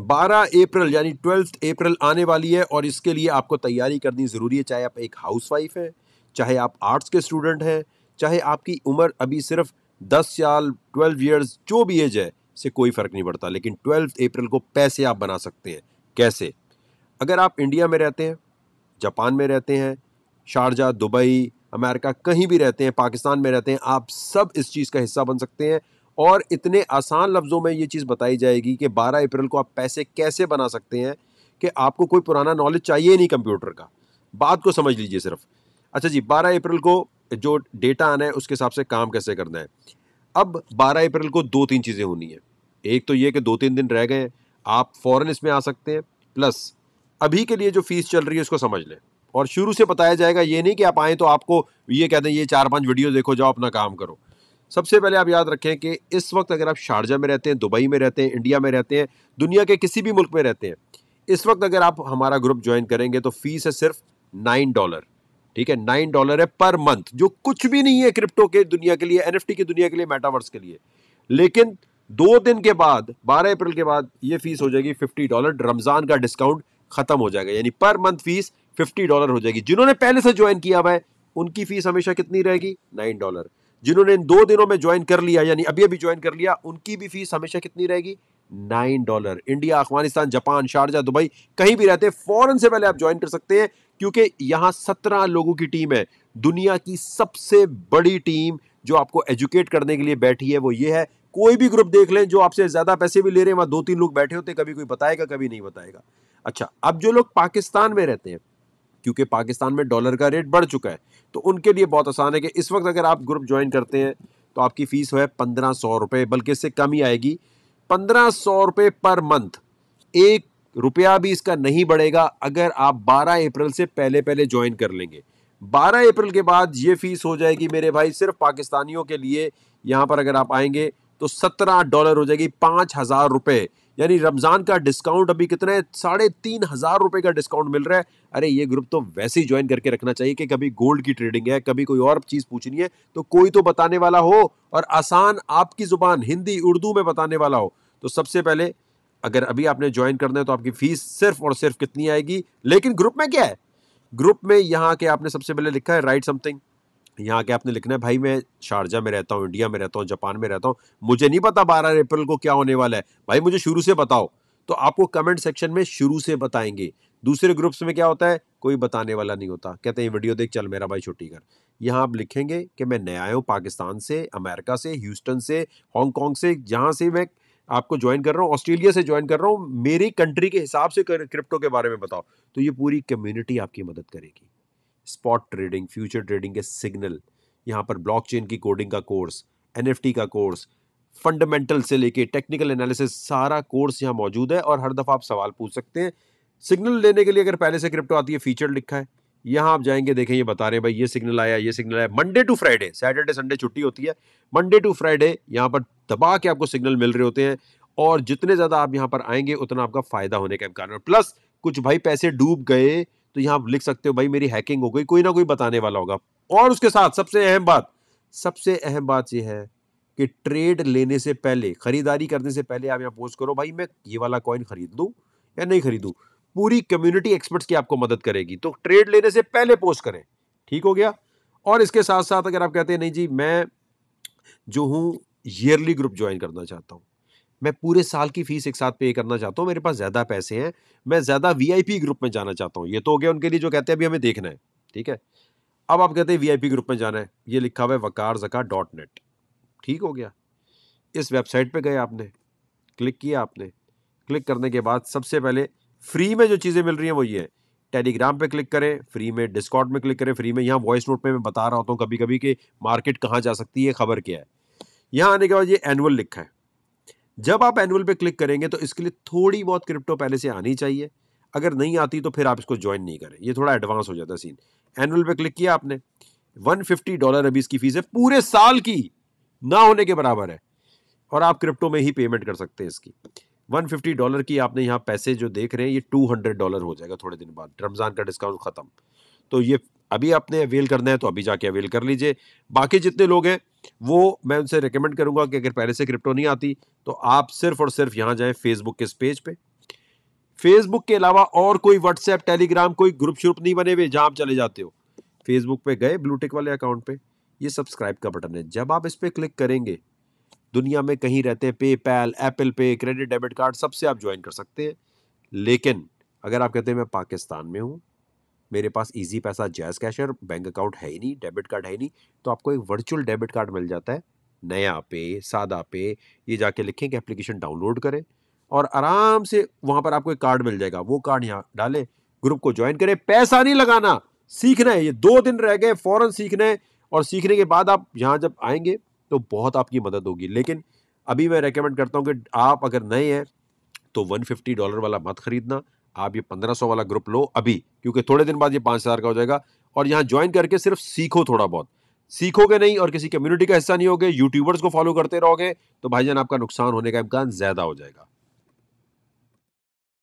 12 अप्रैल यानी ट्वेल्थ अप्रैल आने वाली है और इसके लिए आपको तैयारी करनी ज़रूरी है चाहे आप एक हाउसवाइफ हैं चाहे आप आर्ट्स के स्टूडेंट हैं चाहे आपकी उम्र अभी सिर्फ 10 साल 12 इयर्स जो भी एज है से कोई फ़र्क नहीं पड़ता लेकिन ट्वेल्थ अप्रैल को पैसे आप बना सकते हैं कैसे अगर आप इंडिया में रहते हैं जापान में रहते हैं शारजा दुबई अमेरिका कहीं भी रहते हैं पाकिस्तान में रहते हैं आप सब इस चीज़ का हिस्सा बन सकते हैं और इतने आसान लफ्ज़ों में ये चीज़ बताई जाएगी कि 12 अप्रैल को आप पैसे कैसे बना सकते हैं कि आपको कोई पुराना नॉलेज चाहिए नहीं कंप्यूटर का बात को समझ लीजिए सिर्फ अच्छा जी 12 अप्रैल को जो डेटा आना है उसके हिसाब से काम कैसे करना है अब 12 अप्रैल को दो तीन चीज़ें होनी हैं एक तो ये कि दो तीन दिन रह गए आप फ़ौर इसमें आ सकते हैं प्लस अभी के लिए जो फ़ीस चल रही है उसको समझ लें और शुरू से बताया जाएगा ये नहीं कि आप आएँ तो आपको ये कहते हैं ये चार पाँच वीडियो देखो जाओ अपना काम करो सबसे पहले आप याद रखें कि इस वक्त अगर आप शारजा में रहते हैं दुबई में रहते हैं इंडिया में रहते हैं दुनिया के किसी भी मुल्क में रहते हैं इस वक्त अगर आप हमारा ग्रुप ज्वाइन करेंगे तो फीस है सिर्फ नाइन डॉलर ठीक है नाइन डॉलर है पर मंथ जो कुछ भी नहीं है क्रिप्टो के दुनिया के लिए एनएफटी की दुनिया के लिए मेटावर्स के लिए लेकिन दो दिन के बाद बारह अप्रैल के बाद ये फीस हो जाएगी फिफ्टी डॉलर रमज़ान का डिस्काउंट ख़त्म हो जाएगा यानी per month fees fifty dollar हो जाएगी जिन्होंने पहले से ज्वाइन किया हुआ है उनकी फीस हमेशा कितनी रहेगी नाइन डॉलर जिन्होंने इन दो दिनों में ज्वाइन कर लिया यानी अभी अभी ज्वाइन कर लिया उनकी भी फीस हमेशा कितनी रहेगी nine dollar India Afghanistan Japan Sharjah Dubai कहीं भी रहते फौरन से पहले आप ज्वाइन कर सकते हैं क्योंकि यहाँ सत्रह लोगों की टीम है दुनिया की सबसे बड़ी टीम जो आपको एजुकेट करने के लिए बैठी है वो ये है कोई भी ग्रुप देख लें जो आपसे ज़्यादा पैसे भी ले रहे हैं वहाँ दो तीन लोग बैठे होते कभी कोई बताएगा कभी नहीं बताएगा अच्छा अब जो लोग पाकिस्तान में रहते हैं क्योंकि पाकिस्तान में डॉलर का रेट बढ़ चुका है तो उनके लिए बहुत आसान है कि इस वक्त अगर आप ग्रुप ज्वाइन करते हैं तो आपकी फ़ीस है पंद्रह सौ रुपये बल्कि इससे कम ही आएगी पंद्रह सौ रुपये पर मंथ एक रुपया भी इसका नहीं बढ़ेगा अगर आप 12 अप्रैल से पहले पहले ज्वाइन कर लेंगे 12 अप्रैल के बाद ये फ़ीस हो जाएगी मेरे भाई सिर्फ पाकिस्तानियों के लिए यहाँ पर अगर आप आएंगे तो सत्रह डॉलर हो जाएगी पाँच हज़ार रुपये यानी रमज़ान का डिस्काउंट अभी कितना है साढ़े तीन हज़ार रुपये का डिस्काउंट मिल रहा है अरे ये ग्रुप तो वैसे ही ज्वाइन करके रखना चाहिए कि कभी गोल्ड की ट्रेडिंग है कभी कोई और चीज़ पूछनी है तो कोई तो बताने वाला हो और आसान आपकी ज़ुबान हिंदी उर्दू में बताने वाला हो तो सबसे पहले अगर अभी आपने ज्वाइन करना है तो आपकी फ़ीस सिर्फ और सिर्फ कितनी आएगी लेकिन ग्रुप में क्या है ग्रुप में यहाँ के आपने सबसे पहले लिखा है राइट समथिंग यहाँ आके आपने लिखना है भाई मैं शारजा में रहता हूँ इंडिया में रहता हूँ जापान में रहता हूँ मुझे नहीं पता बारह अप्रैल को क्या होने वाला है भाई मुझे शुरू से बताओ तो आपको कमेंट सेक्शन में शुरू से बताएंगे दूसरे ग्रुप्स में क्या होता है कोई बताने वाला नहीं होता कहते हैं वीडियो देख चल मेरा भाई छुट्टी कर यहाँ आप लिखेंगे कि मैं नया आया हूँ पाकिस्तान से अमेरिका से ह्यूस्टन से हांगकॉन्ग से जहाँ से मैं आपको ज्वाइन कर रहा हूँ ऑस्ट्रेलिया से ज्वाइन कर रहा हूँ मेरी कंट्री के हिसाब से क्रिप्टो के बारे में बताओ तो ये पूरी कम्युनिटी आपकी मदद करेगी स्पॉट ट्रेडिंग फ्यूचर ट्रेडिंग के सिग्नल यहाँ पर ब्लॉकचेन की कोडिंग का कोर्स एनएफटी का कोर्स फंडामेंटल से लेके टेक्निकल एनालिसिस सारा कोर्स यहाँ मौजूद है और हर दफ़ा आप सवाल पूछ सकते हैं सिग्नल लेने के लिए अगर पहले से क्रिप्टो आती है फीचर लिखा है यहाँ आप जाएंगे देखें ये बता रहे हैं भाई ये सिग्नल आया ये सिग्नल आया Monday to Friday Saturday Sunday छुट्टी होती है मंडे टू फ्राइडे यहाँ पर दबा के आपको सिग्नल मिल रहे होते हैं और जितने ज़्यादा आप यहाँ पर आएंगे उतना आपका फ़ायदा होने का इम्कान है प्लस कुछ भाई पैसे डूब गए तो यहाँ लिख सकते हो भाई मेरी हैकिंग हो गई कोई ना कोई बताने वाला होगा और उसके साथ सबसे अहम बात सबसे अहम बात यह है कि ट्रेड लेने से पहले खरीदारी करने से पहले आप यहाँ पोस्ट करो भाई मैं ये वाला कॉइन खरीद लूँ या नहीं खरीदूँ पूरी कम्युनिटी एक्सपर्ट्स की आपको मदद करेगी तो ट्रेड लेने से पहले पोस्ट करें ठीक हो गया और इसके साथ साथ अगर आप कहते हैं नहीं जी मैं जो हूँ ईयरली ग्रुप ज्वाइन करना चाहता हूँ मैं पूरे साल की फीस एक साथ पे करना चाहता हूँ मेरे पास ज़्यादा पैसे हैं मैं ज़्यादा वीआईपी ग्रुप में जाना चाहता हूँ ये तो हो गया उनके लिए जो कहते हैं अभी हमें देखना है ठीक है अब आप कहते हैं वीआईपी ग्रुप में जाना है ये लिखा हुआ है वकार जका डॉट नेट ठीक हो गया इस वेबसाइट पर गए आपने क्लिक किया आपने क्लिक करने के बाद सबसे पहले फ्री में जो चीज़ें मिल रही हैं वो ये है टेलीग्राम पे क्लिक करें फ्री में डिस्कॉट में क्लिक करें फ्री में यहाँ वॉइस नोट पे मैं बता रहा होता हूँ कभी कभी कि मार्केट कहाँ जा सकती है खबर क्या है यहाँ आने के बाद ये एनुअल लिखा है जब आप एनुअल पे क्लिक करेंगे तो इसके लिए थोड़ी बहुत क्रिप्टो पहले से आनी चाहिए अगर नहीं आती तो फिर आप इसको ज्वाइन नहीं करें ये थोड़ा एडवांस हो जाता है सीन एनुअल पे क्लिक किया आपने 150 डॉलर अभी इसकी फीस है पूरे साल की ना होने के बराबर है और आप क्रिप्टो में ही पेमेंट कर सकते हैं इसकी 150 डॉलर की आपने यहाँ पैसे जो देख रहे हैं ये 200 डॉलर हो जाएगा थोड़े दिन बाद रमज़ान का डिस्काउंट ख़त्म तो ये अभी आपने अवेल करना है तो अभी जाके अवेल कर लीजिए बाकी जितने लोग हैं वो मैं उनसे रिकमेंड करूंगा कि अगर पहले से क्रिप्टो नहीं आती तो आप सिर्फ और सिर्फ यहाँ जाएं फेसबुक के इस पेज पे फेसबुक के अलावा और कोई व्हाट्सएप टेलीग्राम कोई ग्रुप श्रुप नहीं बने हुए जहाँ आप चले जाते हो फेसबुक पे गए ब्लूटेक वाले अकाउंट पे ये सब्सक्राइब का बटन है जब आप इस पर क्लिक करेंगे दुनिया में कहीं रहते हैं PayPal Apple Pay credit debit card सबसे आप ज्वाइन कर सकते हैं लेकिन अगर आप कहते हैं मैं पाकिस्तान में हूँ मेरे पास ईजी पैसा जैज़ कैश है बैंक अकाउंट है ही नहीं डेबिट कार्ड है ही नहीं तो आपको एक वर्चुअल डेबिट कार्ड मिल जाता है नया पे सादा पे ये जाके लिखें कि एप्लीकेशन डाउनलोड करें और आराम से वहाँ पर आपको एक कार्ड मिल जाएगा वो कार्ड यहाँ डालें ग्रुप को ज्वाइन करें पैसा नहीं लगाना सीखना है ये दो दिन रह गए फ़ौरन सीखना है और सीखने के बाद आप यहाँ जब आएंगे तो बहुत आपकी मदद होगी लेकिन अभी मैं रेकमेंड करता हूँ कि आप अगर नए हैं तो 150 डॉलर वाला मत ख़रीदना आप ये पंद्रह सौ वाला ग्रुप लो अभी क्योंकि थोड़े दिन बाद ये हज़ार का हो जाएगा और यहाँ ज्वाइन करके सिर्फ सीखो थोड़ा बहुत सीखोगे नहीं और किसी कम्युनिटी का हिस्सा नहीं होगे यूट्यूबर्स को फॉलो करते रहोगे तो भाईजान आपका नुकसान होने का इम्कान ज़्यादा हो जाएगा